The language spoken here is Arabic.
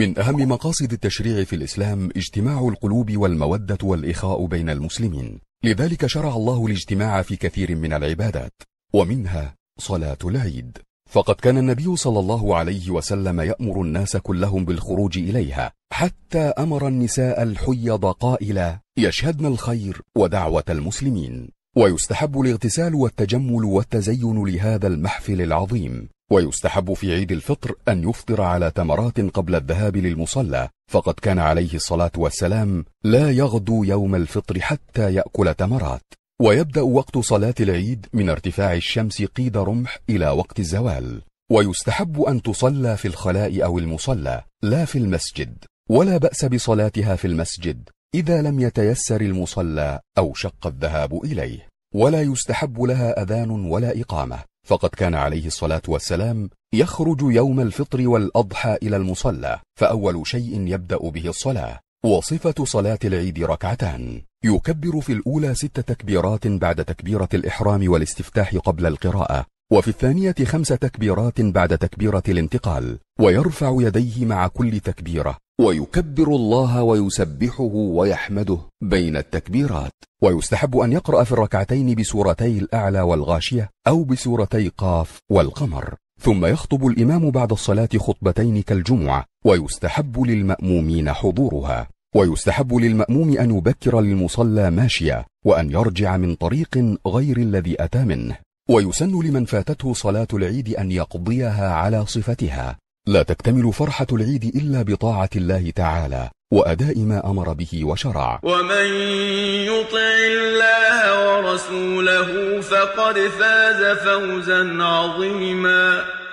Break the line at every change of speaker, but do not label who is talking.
من أهم مقاصد التشريع في الإسلام اجتماع القلوب والمودة والإخاء بين المسلمين لذلك شرع الله الاجتماع في كثير من العبادات ومنها صلاة العيد فقد كان النبي صلى الله عليه وسلم يأمر الناس كلهم بالخروج إليها حتى أمر النساء الحيض قائلا يشهدن الخير ودعوة المسلمين ويستحب الاغتسال والتجمل والتزين لهذا المحفل العظيم ويستحب في عيد الفطر أن يفطر على تمرات قبل الذهاب للمصلى فقد كان عليه الصلاة والسلام لا يغدو يوم الفطر حتى يأكل تمرات ويبدأ وقت صلاة العيد من ارتفاع الشمس قيد رمح إلى وقت الزوال ويستحب أن تصلى في الخلاء أو المصلى لا في المسجد ولا بأس بصلاتها في المسجد إذا لم يتيسر المصلى أو شق الذهاب إليه ولا يستحب لها أذان ولا إقامة فقد كان عليه الصلاة والسلام يخرج يوم الفطر والأضحى إلى المصلى فأول شيء يبدأ به الصلاة وصفة صلاة العيد ركعتان يكبر في الأولى ست تكبيرات بعد تكبيرة الإحرام والاستفتاح قبل القراءة وفي الثانية خمس تكبيرات بعد تكبيرة الانتقال ويرفع يديه مع كل تكبيرة ويكبر الله ويسبحه ويحمده بين التكبيرات ويستحب أن يقرأ في الركعتين بسورتي الأعلى والغاشية أو بسورتي قاف والقمر ثم يخطب الإمام بعد الصلاة خطبتين كالجمعة ويستحب للمأمومين حضورها ويستحب للمأموم أن يبكر للمصلى ماشية وأن يرجع من طريق غير الذي أتى منه ويسن لمن فاتته صلاة العيد أن يقضيها على صفتها لا تكتمل فرحة العيد إلا بطاعة الله تعالى وأداء ما أمر به وشرع ومن يطع الله ورسوله فقد فاز فوزا عظيما